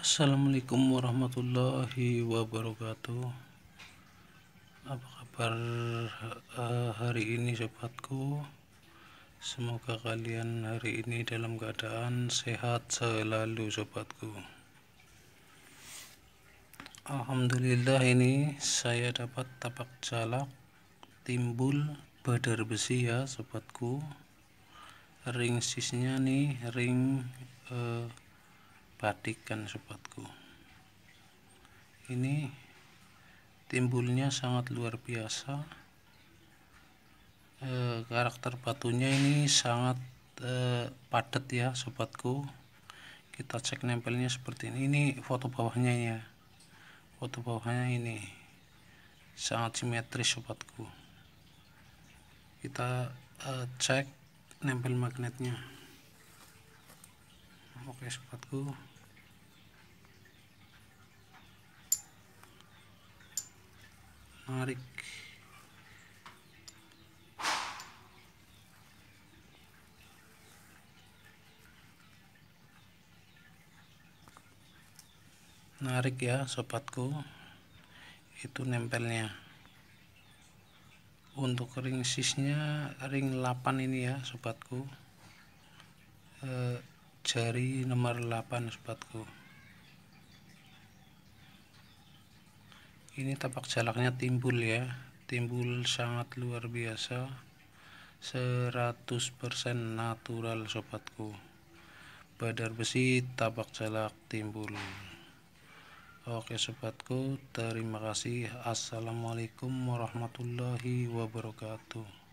Assalamualaikum warahmatullahi wabarakatuh apa kabar eh, hari ini sobatku semoga kalian hari ini dalam keadaan sehat selalu sobatku Alhamdulillah ini saya dapat tapak jalak timbul badar besi ya sobatku ring sisnya nih ring eh, perhatikan sobatku ini timbulnya sangat luar biasa e, karakter batunya ini sangat e, padat ya sobatku kita cek nempelnya seperti ini ini foto bawahnya ya foto bawahnya ini sangat simetris sobatku kita e, cek nempel magnetnya oke sobatku menarik menarik ya sobatku itu nempelnya untuk ring sisnya ring 8 ini ya sobatku jari nomor 8 sobatku ini tapak jalaknya timbul ya timbul sangat luar biasa 100% natural sobatku badar besi tapak jalak timbul oke sobatku terima kasih assalamualaikum warahmatullahi wabarakatuh